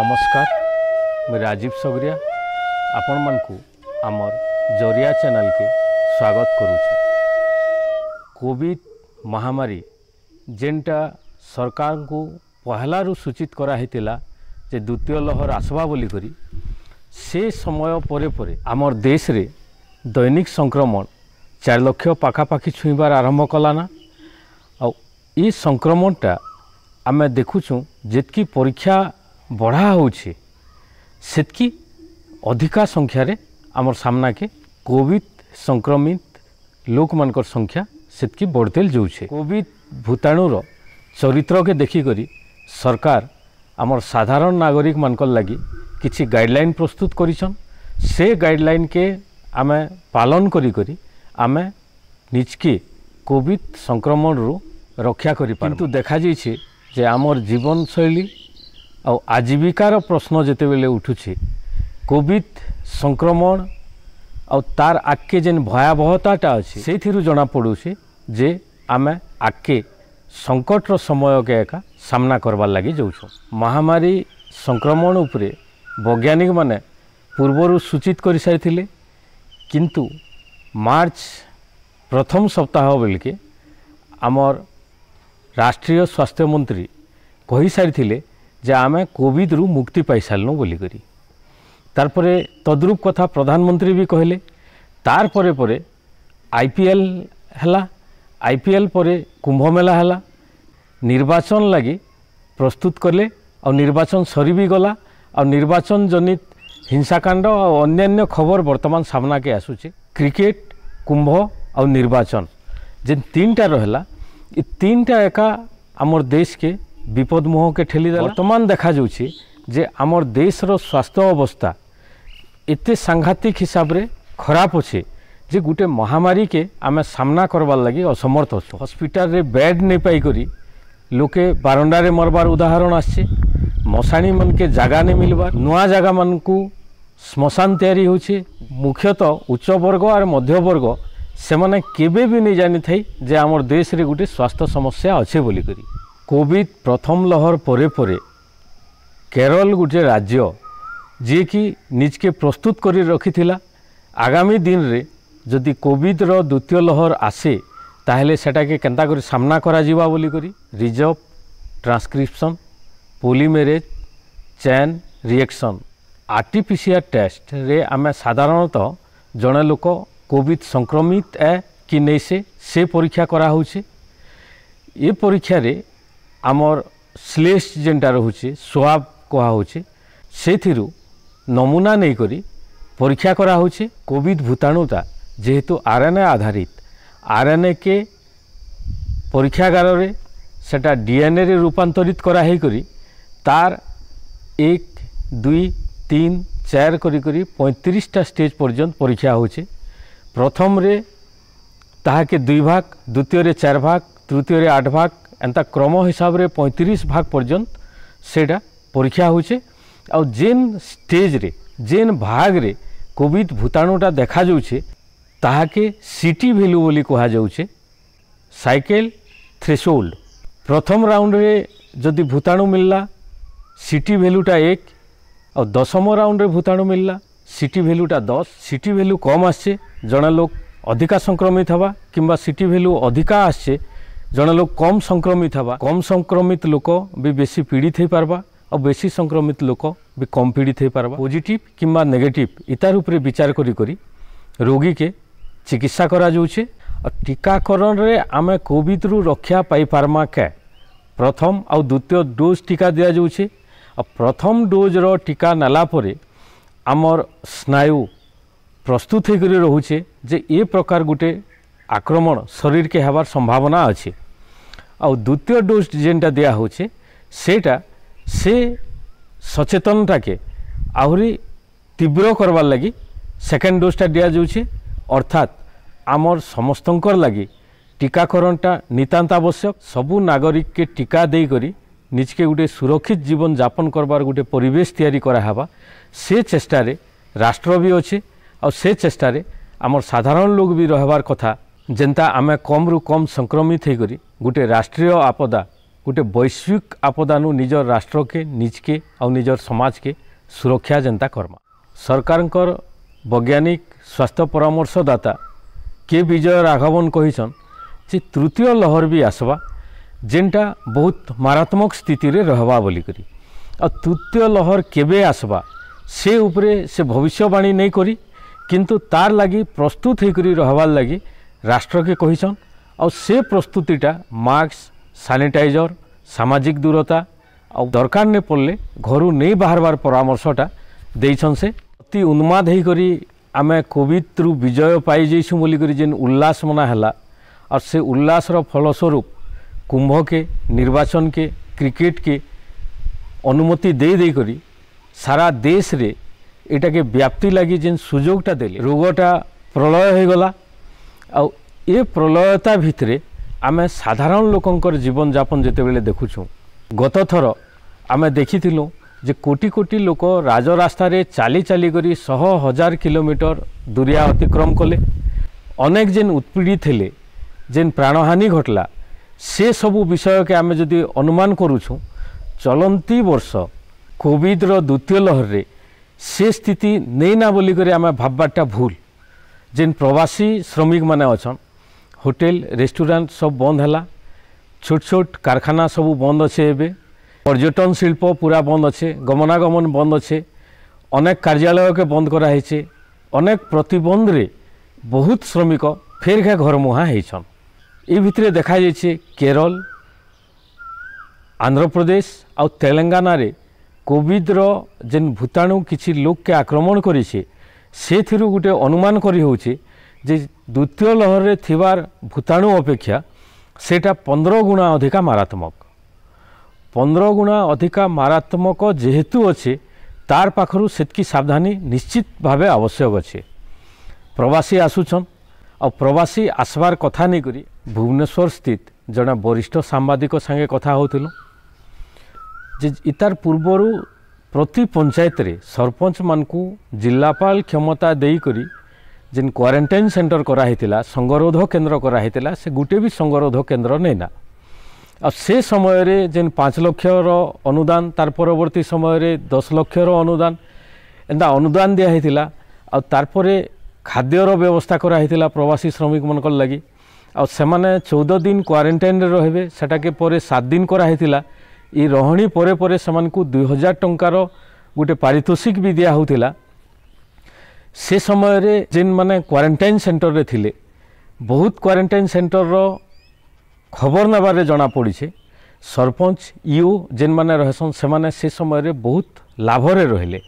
নমস্কার মু রাজীব সগরিয়া আপন মানুষ আমার জরিয়া চ্যানেলকে স্বাগত করুছে কোভিড মহামারী যেটা সরকার পহলারু সূচিত করা হয়েছিল যে দ্বিতীয় লহর আসবা বলি করি সে সময় পরে পরে আমার দেশে দৈনিক সংক্রমণ চার লক্ষ পাখাপাখি ছুঁবার আরম্ভ কলানা আ এই সংক্রমণটা আমি দেখুছ যেতকি পরীক্ষা ବଢ଼ା ହେଉଛେ ସେତ୍କି ଅଧିକା ସଂଖ୍ୟାରେ ଆମର ସାମ୍ନାକେ କୋଭିଡ଼ ସଂକ୍ରମିତ ଲୋକମାନଙ୍କର ସଂଖ୍ୟା ସେତ୍କି ବଢ଼ତେଲ ଯାଉଛେ କୋଭିଡ଼ ଭୂତାଣୁର ଚରିତ୍ରକେ ଦେଖିକରି ସରକାର ଆମର ସାଧାରଣ ନାଗରିକମାନଙ୍କର ଲାଗି କିଛି ଗାଇଡ଼ଲାଇନ୍ ପ୍ରସ୍ତୁତ କରିଛନ୍ ସେ ଗାଇଡ଼ଲାଇନ୍କେ ଆମେ ପାଳନ କରିକରି ଆମେ ନିଜକେ କୋଭିଡ଼ ସଂକ୍ରମଣରୁ ରକ୍ଷା କରିପାରୁ କିନ୍ତୁ ଦେଖାଯାଇଛି ଯେ ଆମର ଜୀବନଶୈଳୀ ଆଉ ଆଜୀବିକାର ପ୍ରଶ୍ନ ଯେତେବେଳେ ଉଠୁଛି କୋଭିଡ଼ ସଂକ୍ରମଣ ଆଉ ତାର ଆଗ୍କେ ଯେନ୍ ଭୟାବହତାଟା ଅଛି ସେଇଥିରୁ ଜଣାପଡ଼ୁଛି ଯେ ଆମେ ଆଗ୍କେ ସଙ୍କଟର ସମୟକେ ଏକା ସାମ୍ନା କରବାର୍ ଲାଗି ଯାଉଛୁ ମହାମାରୀ ସଂକ୍ରମଣ ଉପରେ ବୈଜ୍ଞାନିକମାନେ ପୂର୍ବରୁ ସୂଚିତ କରିସାରିଥିଲେ କିନ୍ତୁ ମାର୍ଚ୍ଚ ପ୍ରଥମ ସପ୍ତାହ ବୋଲିକି ଆମର ରାଷ୍ଟ୍ରୀୟ ସ୍ୱାସ୍ଥ୍ୟ ମନ୍ତ୍ରୀ କହିସାରିଥିଲେ যে আমি কোভিড্রু মুক্তি পাই পাইসারলু বলিকি তারপরে তদ্রুপ কথা প্রধানমন্ত্রী বি কহিলেন তারপরে পরে আইপিএল হেলা আইপিএল পরে কুম্ভমেলা হেলা নির্বাচন লাগে প্রস্তুত কলে আর নির্বাচন সরিবি গলা আর নির্বাচন জনিত হিংসাকাণ্ড আর অন্যান্য খবর বর্তমান সামনাকে আসুছে ক্রিকেট কুম্ভ আর যে তিনটা রহলা এই তিনটা একা আমার দেশকে বিপদ মোহকে ঠেলিଦେଲା ବର୍ତ୍ତମାନ ଦେଖାଯାଉଛି ଯେ ଆମର ଦେଶର ସ୍ୱାସ୍ଥ୍ୟ ଅବସ୍ଥା ଏତେ ସାଂଘାତିକ ହିସାବରେ ଖରାପ ଅଛେ ଯେ ଗୋଟେ ମହାମାରୀକେ ଆମେ ସାମ୍ନା କରବାର୍ ଲାଗି ଅସମର୍ଥ ଅଛୁ ହସ୍ପିଟାଲରେ ବେଡ୍ ନେଇ ପାଇକରି ଲୋକେ ବାରଣ୍ଡାରେ ମରବାର ଉଦାହରଣ ଆସିଛି ମଶାଣୀମାନକେ ଜାଗା ନେଇ ମିଲବାର ନୂଆ ଜାଗାମାନଙ୍କୁ ଶ୍ମଶାନ ତିଆରି ହେଉଛେ ମୁଖ୍ୟତଃ ଉଚ୍ଚବର୍ଗ ଆର୍ ମଧ୍ୟବର୍ଗ ସେମାନେ କେବେ ବି ନେଇ ଜାଣିଥାଇ ଯେ ଆମର ଦେଶରେ ଗୋଟେ ସ୍ୱାସ୍ଥ୍ୟ ସମସ୍ୟା ଅଛେ ବୋଲିକରି কোভিড প্রথম লহর পরে পরে কেরল গোটে রাজ্য যিকি নিজকে প্রস্তুত করে রাখি আগামী দিনরে যদি কোভিডর দ্বিতীয় লহর আসে তাহলে সেটাকে কেন্তা করে সামনা করা যা বলি reverse transcription polymerase chain reaction artificial টেস্টরে আমি সাধারণত জনে লোক কোভিড সংক্রমিত এ কি নেই সে সে পরীক্ষা করা হচ্ছে এ পরীক্ষায় আমার স্লেস যেটা রয়েছে সোয়াব হচ্ছে সেই নমুনা নেই করে পরীক্ষা করা হচ্ছে কোভিড ভূতাণুটা যেহেতু আরএনএ আধারিত আরএনএ কে পরীক্ষাগারে সেটা ডিএনএ রে রূপান্তরিত করা হয়েকরি তার এক দুই তিন চার করি করি পঁয়ত্রিশটা স্টেজ পর্যন্ত পরীক্ষা হচ্ছে প্রথমরে তাহাকে দুই ভাগ দ্বিতীয় চার ভাগ তৃতীয় আট ভাগ ଏନ୍ତା କ୍ରମ ହିସାବରେ ପଇଁତିରିଶ ଭାଗ ପର୍ଯ୍ୟନ୍ତ ସେଇଟା ପରୀକ୍ଷା ହେଉଛେ ଆଉ ଯେନ୍ ଷ୍ଟେଜ୍ରେ ଯେନ୍ ଭାଗରେ କୋଭିଡ଼ ଭୂତାଣୁଟା ଦେଖାଯାଉଛେ ତାହାକେ ସିଟି ଭ୍ୟାଲ୍ୟୁ ବୋଲି କୁହାଯାଉଛେ ସାଇକେଲ ଥ୍ରେସୋଲ୍ଡ ପ୍ରଥମ ରାଉଣ୍ଡରେ ଯଦି ଭୂତାଣୁ ମିଳିଲା ସିଟି ଭ୍ୟାଲ୍ୟୁଟା ଏକ ଆଉ ଦଶମ ରାଉଣ୍ଡରେ ଭୂତାଣୁ ମିଳିଲା ସିଟି ଭ୍ୟାଲ୍ୟୁଟା ଦଶ ସିଟି ଭ୍ୟାଲ୍ୟୁ କମ୍ ଆସିଛେ ଜଣେ ଲୋକ ଅଧିକା ସଂକ୍ରମିତ ହେବା କିମ୍ବା ସିଟି ଭ୍ୟାଲ୍ୟୁ ଅଧିକା ଆସିଛେ ଜଣେ ଲୋକ କମ୍ ସଂକ୍ରମିତ ହେବା କମ୍ ସଂକ୍ରମିତ ଲୋକ ବି ବେଶୀ ପୀଡ଼ିତ ହେଇପାରବା ଆଉ ବେଶୀ ସଂକ୍ରମିତ ଲୋକ ବି କମ୍ ପୀଡ଼ିତ ହେଇପାରବା ପଜିଟିଭ୍ କିମ୍ବା ନେଗେଟିଭ୍ ଇତାର ଉପରେ ବିଚାର କରି କରି ରୋଗୀକେ ଚିକିତ୍ସା କରାଯାଉଛେ ଆଉ ଟିକାକରଣରେ ଆମେ କୋଭିଡ଼ରୁ ରକ୍ଷା ପାଇପାରମା କେ ପ୍ରଥମ ଆଉ ଦ୍ୱିତୀୟ ଡୋଜ୍ ଟିକା ଦିଆଯାଉଛେ ଆଉ ପ୍ରଥମ ଡୋଜ୍ର ଟିକା ନେଲା ପରେ ଆମର ସ୍ନାୟୁ ପ୍ରସ୍ତୁତ ହେଇକରି ରହୁଛେ ଯେ ଏ ପ୍ରକାର ଗୋଟେ আক্রমণ শরীরকে হবার সম্ভাবনা আছে আদ্বিতীয় ডোজ যেটা দেওয়া হচ্ছে সেটা সে সচেতনটাকে আহরি তীব্র করবার লাগি সেকেন্ড ডোজটা দিয়া যাচ্ছে অর্থাৎ আমার সমস্ত লাগি টিকাকরণটা নিতান্ত আবশ্যক সবু নাগরিককে টিকা দিয়ে করে নিজকে গোটে সুরক্ষিত জীবন যাপন করবার গোটে পরিবেশ তৈরি করা হবা সে চেষ্টার রাষ্ট্র বি অছে আর সে চেষ্টার আমার সাধারণ লোক বি রহবার কথা ଯେନ୍ତା ଆମେ କମ୍ରୁ କମ୍ ସଂକ୍ରମିତ ହେଇକରି ଗୋଟେ ରାଷ୍ଟ୍ରୀୟ ଆପଦା ଗୋଟେ ବୈଶ୍ୱିକ ଆପଦାନୁ ନିଜର ରାଷ୍ଟ୍ରକେ ନିଜକେ ଆଉ ନିଜର ସମାଜକେ ସୁରକ୍ଷା ଯେନ୍ତା କର୍ମା ସରକାରଙ୍କର ବୈଜ୍ଞାନିକ ସ୍ୱାସ୍ଥ୍ୟ ପରାମର୍ଶଦାତା କେ ବିଜୟ ରାଘବନ କହିଛନ୍ ଯେ ତୃତୀୟ ଲହର ବି ଆସ୍ବା ଯେନ୍ଟା ବହୁତ ମାରାତ୍ମକ ସ୍ଥିତିରେ ରହେବା ବୋଲିକରି ଆଉ ତୃତୀୟ ଲହର କେବେ ଆସ୍ବା ସେ ଉପରେ ସେ ଭବିଷ୍ୟବାଣୀ ନେଇକରି କିନ୍ତୁ ତାର୍ ଲାଗି ପ୍ରସ୍ତୁତ ହେଇକରି ରହେବାର୍ ଲାଗି রাষ্ট্রকে কহিছন সে প্রস্তুতিটা মাস্ক স্যানিটাইজর সামাজিক দূরতা ଆଉ ଦରକାର ନେ ପଡ଼ିଲେ ଘରୁ ନେଇ ବାହାରବାର ପରାମର୍ଶଟା ଦେଇଛନ୍ ସେ ଅତି ଉନ୍ମାଦ ହେଇକରି ଆମେ କୋଭିଡ଼ରୁ ବିଜୟ ପାଇଯାଇଛୁ ବୋଲିକରି ଯେନ୍ ଉଲ୍ଲାସ ମନା ହେଲା ଆର୍ ସେ ଉଲ୍ଲାସର ଫଳସ୍ୱରୂପ କୁମ୍ଭକେ ନିର୍ବାଚନକେ କ୍ରିକେଟ୍କେ ଅନୁମତି ଦେଇ ଦେଇକରି ସାରା ଦେଶରେ ଏଇଟାକେ ବ୍ୟାପ୍ତି ଲାଗି ଯେନ୍ ସୁଯୋଗଟା ଦେଲେ ରୋଗଟା ପ୍ରଳୟ ହେଇଗଲା ଆଉ ଏ ପ୍ରଳୟତା ଭିତରେ ଆମେ ସାଧାରଣ ଲୋକଙ୍କର ଜୀବନଯାପନ ଯେତେବେଳେ ଦେଖୁଛୁ ଗତଥର ଆମେ ଦେଖିଥିଲୁ ଯେ କୋଟି କୋଟି ଲୋକ ରାଜରାସ୍ତାରେ ଚାଲି ଚାଲି କରି ଶହ ହଜାର କିଲୋମିଟର ଦୂରିଆ ଅତିକ୍ରମ କଲେ ଅନେକ ଯେନ୍ ଉତ୍ପୀଡ଼ି ଥିଲେ ଯେନ୍ ପ୍ରାଣହାନି ଘଟଲା ସେସବୁ ବିଷୟକେ ଆମେ ଯଦି ଅନୁମାନ କରୁଛୁ ଚଲନ୍ତି ବର୍ଷ କୋଭିଡ଼ର ଦ୍ୱିତୀୟ ଲହରରେ ସେ ସ୍ଥିତି ନେଇନା ବୋଲିକରି ଆମେ ଭାବବାରଟା ଭୁଲ ଯେନ୍ ପ୍ରବାସୀ ଶ୍ରମିକମାନେ ଅଛନ୍ ହୋଟେଲ ରେଷ୍ଟୁରାଣ୍ଟ ସବୁ ବନ୍ଦ ହେଲା ଛୋଟ ଛୋଟ କାରଖାନା ସବୁ ବନ୍ଦ ଅଛେ ଏବେ ପର୍ଯ୍ୟଟନ ଶିଳ୍ପ ପୁରା ବନ୍ଦ ଅଛେ ଗମନାଗମନ ବନ୍ଦ ଅଛେ ଅନେକ କାର୍ଯ୍ୟାଳୟକେ ବନ୍ଦ କରାହେଇଛେ ଅନେକ ପ୍ରତିବନ୍ଧରେ ବହୁତ ଶ୍ରମିକ ଫେରଘା ଘରମୁହାଁ ହେଇଛନ୍ ଏ ଭିତରେ ଦେଖାଯାଇଛେ କେରଳ ଆନ୍ଧ୍ରପ୍ରଦେଶ ଆଉ ତେଲେଙ୍ଗାନାରେ କୋଭିଡ଼ର ଯେନ୍ ଭୂତାଣୁ କିଛି ଲୋକକେ ଆକ୍ରମଣ କରିଛେ ସେଥିରୁ ଗୋଟେ ଅନୁମାନ କରିହେଉଛି ଯେ ଦ୍ୱିତୀୟ ଲହରରେ ଥିବାର ଭୂତାଣୁ ଅପେକ୍ଷା ସେଇଟା ପନ୍ଦର ଗୁଣା ଅଧିକା ମାରାତ୍ମକ ପନ୍ଦର ଗୁଣା ଅଧିକା ମାରାତ୍ମକ ଯେହେତୁ ଅଛି ତାର ପାଖରୁ ସେତିକି ସାବଧାନୀ ନିଶ୍ଚିତ ଭାବେ ଆବଶ୍ୟକ ଅଛି ପ୍ରବାସୀ ଆସୁଛନ୍ ଆଉ ପ୍ରବାସୀ ଆସବାର କଥା ନେଇକରି ଭୁବନେଶ୍ୱର ସ୍ଥିତ ଜଣେ ବରିଷ୍ଠ ସାମ୍ବାଦିକ ସାଙ୍ଗେ କଥା ହେଉଥିଲୁ ଯେ ଇତାର ପୂର୍ବରୁ ପ୍ରତି ପଞ୍ଚାୟତରେ ସରପଞ୍ଚମାନଙ୍କୁ ଜିଲ୍ଲାପାଳ କ୍ଷମତା ଦେଇକରି ଯେନ୍ କ୍ୱାରେଣ୍ଟାଇନ୍ ସେଣ୍ଟର୍ କରାହେଇଥିଲା ସଙ୍ଗରୋଧ କେନ୍ଦ୍ର କରାହେଇଥିଲା ସେ ଗୋଟିଏ ବି ସଙ୍ଗରୋଧ କେନ୍ଦ୍ର ନେଇନା ଆଉ ସେ ସମୟରେ ଯେନ୍ ପାଞ୍ଚ ଲକ୍ଷର ଅନୁଦାନ ତାର ପରବର୍ତ୍ତୀ ସମୟରେ ଦଶ ଲକ୍ଷର ଅନୁଦାନ ଏନ୍ତା ଅନୁଦାନ ଦିଆହେଇଥିଲା ଆଉ ତାର୍ପରେ ଖାଦ୍ୟର ବ୍ୟବସ୍ଥା କରାହେଇଥିଲା ପ୍ରବାସୀ ଶ୍ରମିକମାନଙ୍କର ଲାଗି ଆଉ ସେମାନେ ଚଉଦ ଦିନ କ୍ୱାରେଣ୍ଟାଇନ୍ରେ ରହିବେ ସେଟାକେ ପରେ ସାତ ଦିନ କରାହେଇଥିଲା এই রহণী পরে পরে সেমানকু দুই হাজার টঙ্কার গোটে পারিতোষিক বি দিয়া হউতিলা সে সময়রে যেন মানে কোয়ারেন্টাইন সেন্টরে থিলে বহুত কোয়ারেন্টাইন সেন্টরর খবর নেবারে জনা পড়িছে সরপঞ্চ ইউ যেন মানে রহেসন সেমানে সে সময়রে বহুত লাভরে রহলে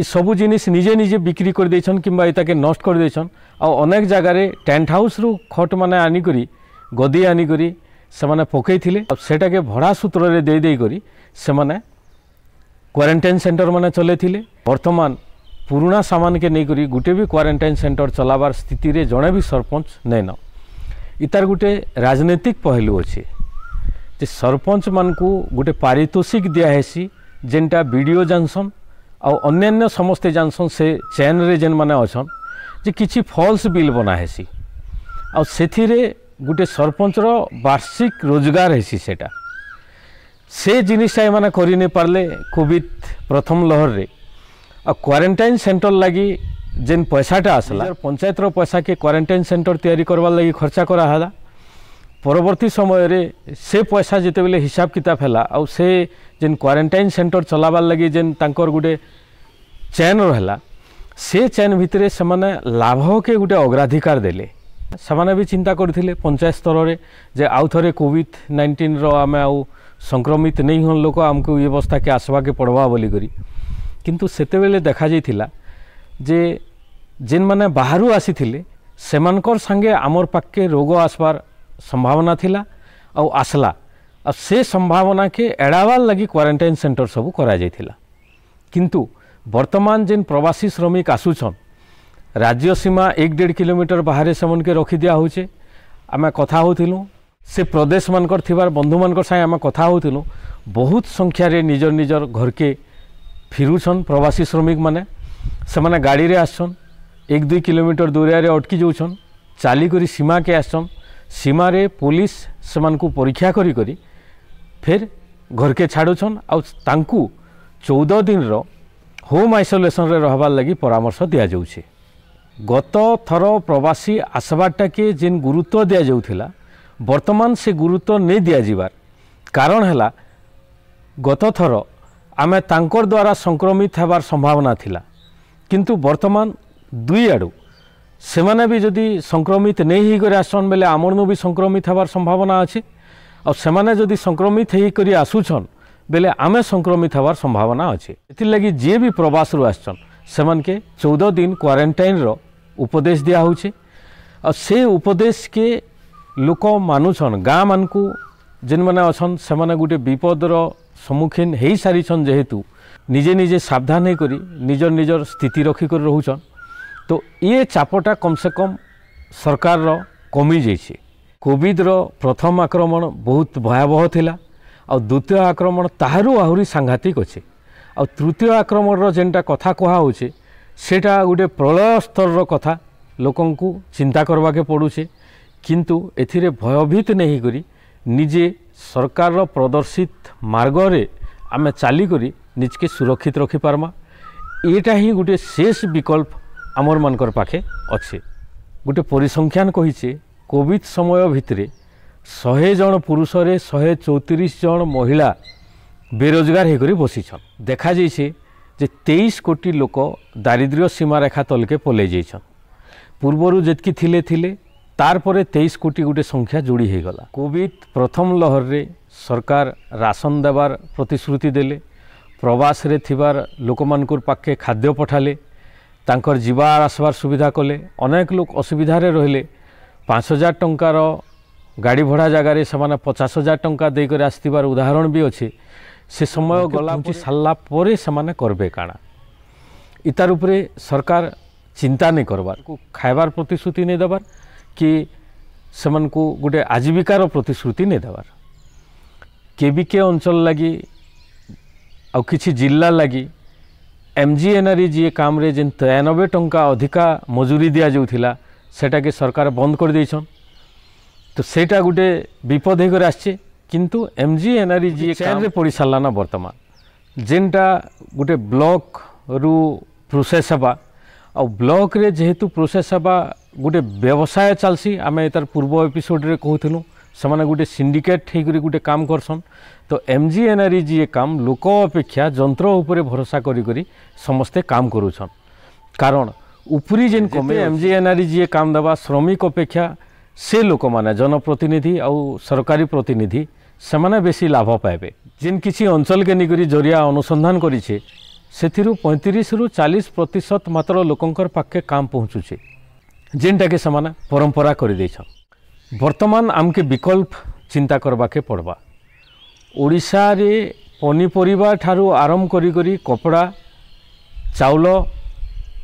এই সবু জিনিস নিজে নিজে বিক্রি করে দিয়েছেন কিংবা এটাকে নষ্ট করে দিয়েছেন আর অনেক জায়গায় টেন্ট হাউস খট মানে আনিকরি গদি আনিকরি ସେମାନେ ପକାଇଥିଲେ ସେଟାକେ ଭଡ଼ା ସୂତ୍ରରେ ଦେଇ ଦେଇକରି ସେମାନେ କ୍ୱାରେଣ୍ଟାଇନ୍ ସେଣ୍ଟରମାନେ ଚଲାଇଥିଲେ ବର୍ତ୍ତମାନ ପୁରୁଣା ସାମାନକେ ନେଇକରି ଗୋଟେ ବି କ୍ୱାରେଣ୍ଟାଇନ୍ ସେଣ୍ଟର ଚଲାବାର ସ୍ଥିତିରେ ଜଣେ ବି ସରପଞ୍ଚ ନାଇଁନ ଇତାର ଗୋଟେ ରାଜନୈତିକ ପହଲୁ ଅଛେ ଯେ ସରପଞ୍ଚମାନଙ୍କୁ ଗୋଟେ ପାରିତୋଷିକ ଦିଆହେସି ଯେନ୍ଟା ବି ଡି ଓ ଜାଣିଛନ୍ ଆଉ ଅନ୍ୟାନ୍ୟ ସମସ୍ତେ ଜାଣିଛନ୍ ସେ ଚେନ୍ରେ ଯେନ୍ମାନେ ଅଛନ୍ ଯେ କିଛି ଫଲ୍ସ ବିଲ୍ ବନାହେସି ଆଉ ସେଥିରେ গোটে ସରପଞ୍ଚର ବାର୍ଷିକ ରୋଜଗାର ହେସି ସେଟା ସେ ଜିନିଷଟା ଏମାନେ କରିନେଇ ପାରିଲେ କୋଭିଡ଼ ପ୍ରଥମ ଲହରରେ ଆଉ କ୍ୱାରେଣ୍ଟାଇନ୍ ସେଣ୍ଟର ଲାଗି ଯେନ୍ ପଇସାଟା ଆସିଲା ପଞ୍ଚାୟତର ପଇସାକେ କ୍ୱାରେଣ୍ଟାଇନ୍ ସେଣ୍ଟର ତିଆରି କରବାର୍ ଲାଗି ଖର୍ଚ୍ଚା କରାହେଲା ପରବର୍ତ୍ତୀ ସମୟରେ ସେ ପଇସା ଯେତେବେଲେ ହିସାବ କିତାବ ହେଲା ଆଉ ସେ ଯେନ୍ କ୍ୱାରେଣ୍ଟାଇନ୍ ସେଣ୍ଟର ଚଲାବାର୍ ଲାଗି ଯେନ୍ ତାଙ୍କର ଗୋଟେ ଚେନ୍ ରହିଲା ସେ ଚେନ୍ ଭିତରେ ସେମାନେ ଲାଭକେ ଗୋଟେ ଅଗ୍ରାଧିକାର ଦେଲେ ସେମାନେ ବି ଚିନ୍ତା କରିଥିଲେ ପଞ୍ଚାୟତ ସ୍ତରରେ ଯେ ଆଉ ଥରେ କୋଭିଡ଼ ନାଇଣ୍ଟିନ୍ର ଆମେ ଆଉ ସଂକ୍ରମିତ ନେଇ ହୁଅନ୍ ଲୋକ ଆମକୁ ଏ ବ୍ୟବସ୍ଥାକେ ଆସବାକେ ପଡ଼୍ବା ବୋଲିକରି କିନ୍ତୁ ସେତେବେଳେ ଦେଖାଯାଇଥିଲା ଯେ ଯେନ୍ମାନେ ବାହାରୁ ଆସିଥିଲେ ସେମାନଙ୍କର ସାଙ୍ଗେ ଆମର ପାଖକେ ରୋଗ ଆସବାର ସମ୍ଭାବନା ଥିଲା ଆଉ ଆସିଲା ଆଉ ସେ ସମ୍ଭାବନାକେ ଏଡ଼ାବାର୍ ଲାଗି କ୍ୱାରେଣ୍ଟାଇନ୍ ସେଣ୍ଟର ସବୁ କରାଯାଇଥିଲା କିନ୍ତୁ ବର୍ତ୍ତମାନ ଯେନ୍ ପ୍ରବାସୀ ଶ୍ରମିକ ଆସୁଛନ୍ राज्य सीमा एक डेढ़ किलोमीटर बाहर से रखी दिया होचे आम कथा होलु से प्रदेश मानकर थी बंधु मान सागे आम कथा होलु बहुत संख्यार निजर निजर घर के फिरुन प्रवासी श्रमिक मैंने से गाड़ी रे आसन एक दुई किलोमीटर दूरिया अटकी जाऊन चालिक सीमा के आसन सीमार पुलिस से परीक्षा करी करी फिर घर के छाड़ुन आउँ चौदह दिन होम आइसोलेसन रहबार लगी परामर्श दि जाऊे গত থর প্রবাসী আসবারটাকে যে গুরুত্ব দিয়া যাওয়া বর্তমান সে গুরুত্ব নেই দিয়া যাবার কারণ হল গত থর আমি তাঁকর দ্বারা সংক্রমিত হবার সম্ভাবনা লা কিন্তু বর্তমান দুই আড়ু সে যদি সংক্রমিত নেই হইকরি আসন বেলে আমরনু বি সংক্রমিত হবার সম্ভাবনা আছে আর সেমানে যদি সংক্রমিত হইকরি আসুছন বেলে আমি সংক্রমিত হবার সম্ভাবনা আছে এর লাগে যে বি প্রবাসরু আসছন সেমানকে চৌদ দিন কোয়ারেটাইন উপদেশ দিয়া হচ্ছে আর সে উপদেশকে লোক মানুছন গাঁ মানুষ যে মানে অছন সেমানে গোটে বিপদর সম্মুখীন হয়ে সারিছন যেহেতু নিজে নিজে সাবধান হয়ে করে নিজ নিজর স্থিতি রক্ষি করে রহুছন তো ইয়ে চাপটা কমসে কম সরকার কমি যাইছে কোভিডর প্রথম আক্রমণ বহুত ভয়াবহ লা আদ্বিতীয় আক্রমণ তাহারু আহরি সাংঘাতিক অছে আতৃতীয় আক্রমণর যেটা কথা কুহা হচ্ছে সেটা গোটে প্রলয় স্তরর কথা ଲୋକଙ୍କୁ ଚିନ୍ତା କରବାକେ ପଡ଼ୁଛେ କିନ୍ତୁ ଏଥିରେ ଭୟଭୀତ ନେଇକରି ନିଜେ ସରକାରର ପ୍ରଦର୍ଶିତ ମାର୍ଗରେ ଆମେ ଚାଲିକରି ନିଜକେ ସୁରକ୍ଷିତ ରଖିପାର୍ମା ଏଇଟା ହିଁ ଗୋଟିଏ ଶେଷ ବିକଳ୍ପ ଆମରମାନଙ୍କର ପାଖେ ଅଛେ ଗୋଟେ ପରିସଂଖ୍ୟାନ କହିଛେ କୋଭିଡ଼ ସମୟ ଭିତରେ ଶହେ ଜଣ ପୁରୁଷରେ ଶହେ ଚଉତିରିଶ ଜଣ ମହିଳା ବେରୋଜଗାର ହେଇକରି ବସିଛନ୍ ଦେଖାଯାଇଛେ যে তেইশ কোটি লোক দারিদ্র্য সীমারেখা তলকে পলাই যাইছন পূর্বর যেতকি থিলে থিলে তারপরে তেইশ কোটি গোটে সংখ্যা জুড়ি হয়ে গলা কোভিড প্রথম লহরে সরকার রাশন দেবার প্রতিশ্রুতি দেলে প্রবাসরে থিবার লোকমানকুর পাখে খাদ্য পঠালে তাঁকর যা আসবার সুবিধা কলে অনেক লোক অসুবিধার রহলে পাঁচ হাজার টঙ্কার গাড়ি ভড়া জায়গায় সে পচাশ হাজার টঙ্কা দিয়ে আসবার উদাহরণ বি অছে से समय गला सारा से करबे काଣା इतार उपरे सरकार चिंता नहीं करवार खाइबार प्रतिश्रुति नहीं देवार कि से गोटे आजीविकार प्रतिश्रुति नहीं देवार केविके अंचल लगी आ कि जिला लगी M G N R G काम रे जेन तेयानबे टाँचा अधिका मजूरी दि जाऊला सेटा के सरकार बंद कर तो सेटा गोटे विपद होकर आसचे কিন্তু এমজি এনার্জি এ কেনে পড়ি চালনা বর্তমান জিনটা গুটে ব্লক রু প্রসেসাবা অ ব্লক রে জেহতু প্রসেসাবা গুটে ব্যবসায় চালসি আমি তার পূর্ব এপিসোড রে কওথিনু সমানে গুটে সিন্ডিকেট ঠিক গরে গুটে কাম করছন তো এমজি এনার্জি এ কাম লোক अपेक्षा যন্ত্র উপরে ভরসা করি করি সমস্ত কাম করুছন কারণ ওপরি জিন কোমে এমজি এনার্জি এ কাম দবা শ্রমিক अपेक्षा সে লোক মানে জন প্রতিনিধি অ সরকারি প্রতিনিধি ସେମାନେ ବେଶୀ ଲାଭ ପାଇବେ ଯେନ୍ କିଛି ଅଞ୍ଚଳକେ ନେଇକରି ଜରିଆ ଅନୁସନ୍ଧାନ କରିଛେ ସେଥିରୁ ପଇଁତିରିଶରୁ ଚାଳିଶ ପ୍ରତିଶତ ମାତ୍ର ଲୋକଙ୍କର ପାଖେ କାମ ପହଞ୍ଚୁଛେ ଯେନ୍ଟାକି ସେମାନେ ପରମ୍ପରା କରିଦେଇଛନ୍ ବର୍ତ୍ତମାନ ଆମକେ ବିକଳ୍ପ ଚିନ୍ତା କରବାକେ ପଡ଼ବା ଓଡ଼ିଶାରେ ପନିପରିବା ଠାରୁ ଆରମ୍ଭ କରି କରି କପଡ଼ା ଚାଉଳ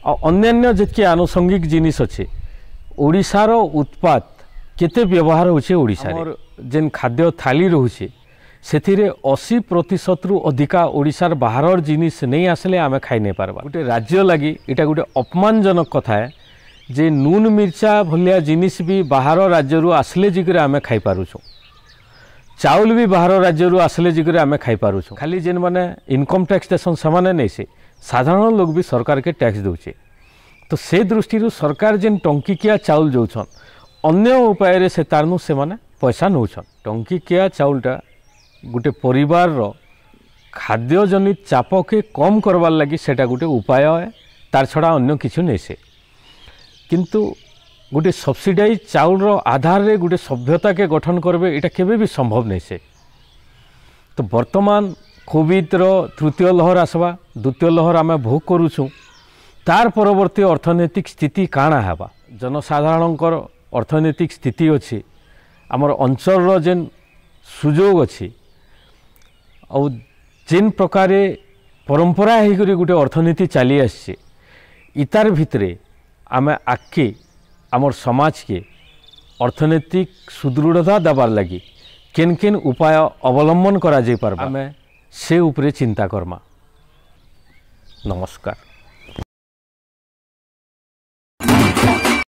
ଆଉ ଅନ୍ୟାନ୍ୟ ଯେତିକି ଆନୁଷଙ୍ଗିକ ଜିନିଷ ଅଛେ ଓଡ଼ିଶାର ଉତ୍ପାଦ କେତେ ବ୍ୟବହାର ହେଉଛେ ଓଡ଼ିଶାରେ जिन खाद्य थाली रहुछे सेथिरे 80 प्रतिशत루 അധികা ওড়িশার બહારৰ জিনিস nei asle ame khai nei parba। গুটে ৰাজ্য লাগি এটা গুটে অপমানজনক কথা এ যে নুন মিৰচা ভলিয়া জিনিস ବି বাহৰ ৰাজ্যৰু আসলে জিকৰ ame khai paruchu। চাউল ବି বাহৰ ৰাজ্যৰু আসলে জিকৰ ame khai paruchu। খালি জিন মানে ইনকাম ট্যাক্স টেচন সমানে nei se। সাধাৰণ লোক ବି সরকারকে ট্যাক্স দউছে। তো সেই দৃষ্টিৰ সরকার জিন টংকি কিয়া চাউল জউছন। অন্য উপায়ৰে সেタルনু সেমানে ପଇସା ନେଉଛନ୍ ଟଙ୍କିକିଆ ଚାଉଳଟା ଗୋଟେ ପରିବାରର ଖାଦ୍ୟଜନିତ ଚାପକେ କମ୍ କରବାର୍ ଲାଗି ସେଟା ଗୋଟେ ଉପାୟ ଏ ତାର୍ ଛଡ଼ା ଅନ୍ୟ କିଛି ନେଇ ସେ କିନ୍ତୁ ଗୋଟେ ସବସିଡାଇଜ୍ ଚାଉଳର ଆଧାରରେ ଗୋଟେ ସଭ୍ୟତାକେ ଗଠନ କରିବେ ଏଇଟା କେବେ ବି ସମ୍ଭବ ନେଇ ସେ ତ ବର୍ତ୍ତମାନ କୋଭିଡ଼ର ତୃତୀୟ ଲହର ଆସବା ଦ୍ୱିତୀୟ ଲହର ଆମେ ଭୋଗ କରୁଛୁଁ ତାର ପରବର୍ତ୍ତୀ ଅର୍ଥନୈତିକ ସ୍ଥିତି କାଣା ହେବା ଜନସାଧାରଣଙ୍କର ଅର୍ଥନୈତିକ ସ୍ଥିତି ଅଛି আমার অঞ্চলর যেন সুযোগ অছি আন প্রকারে পরম্পরা হয়েকরি গোটে অর্থনীতি চালি আসছে ইতার ভিতরে আমি আগে আমার সমাজকে অর্থনৈতিক সুদৃঢ়তা দেবার লাগি কেন কেন উপায় অবলম্বন করা যাই পারবা আমি সে উপরে চিন্তা করমা নমস্কার